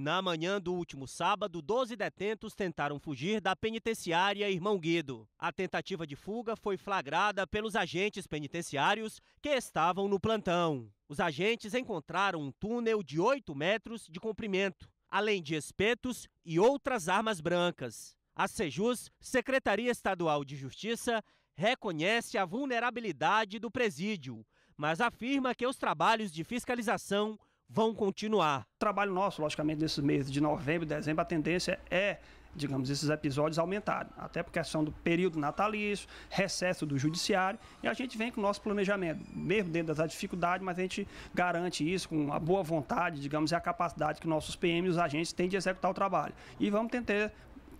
Na manhã do último sábado, 12 detentos tentaram fugir da penitenciária Irmão Guido. A tentativa de fuga foi flagrada pelos agentes penitenciários que estavam no plantão. Os agentes encontraram um túnel de 8 metros de comprimento, além de espetos e outras armas brancas. A Sejus, Secretaria Estadual de Justiça, reconhece a vulnerabilidade do presídio, mas afirma que os trabalhos de fiscalização vão continuar. O trabalho nosso, logicamente, nesses meses de novembro e dezembro, a tendência é, digamos, esses episódios aumentarem. Até por questão do período natalício, recesso do judiciário, e a gente vem com o nosso planejamento, mesmo dentro das dificuldades, mas a gente garante isso com a boa vontade, digamos, e a capacidade que nossos PMs, os agentes, têm de executar o trabalho. E vamos tentar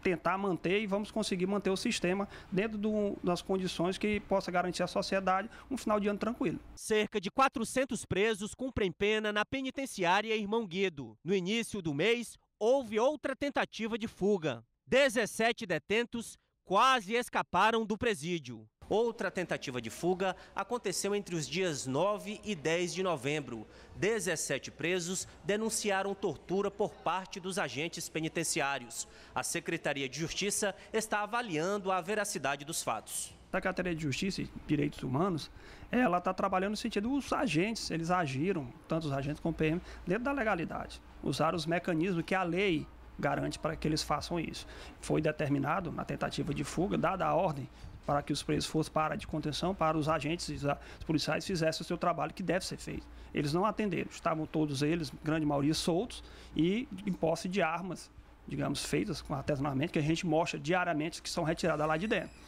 tentar manter e vamos conseguir manter o sistema dentro do, das condições que possa garantir à sociedade um final de ano tranquilo. Cerca de 400 presos cumprem pena na penitenciária Irmão Guido. No início do mês, houve outra tentativa de fuga. 17 detentos quase escaparam do presídio. Outra tentativa de fuga aconteceu entre os dias 9 e 10 de novembro. 17 presos denunciaram tortura por parte dos agentes penitenciários. A Secretaria de Justiça está avaliando a veracidade dos fatos. A Secretaria de Justiça e Direitos Humanos, ela está trabalhando no sentido dos agentes, eles agiram, tanto os agentes como o PM, dentro da legalidade. Usaram os mecanismos que a lei garante para que eles façam isso. Foi determinado, na tentativa de fuga, dada a ordem para que os presos fossem para de contenção, para os agentes, os policiais fizessem o seu trabalho que deve ser feito. Eles não atenderam, estavam todos eles, grande maioria, soltos e em posse de armas, digamos, feitas com artesanalmente, que a gente mostra diariamente que são retiradas lá de dentro.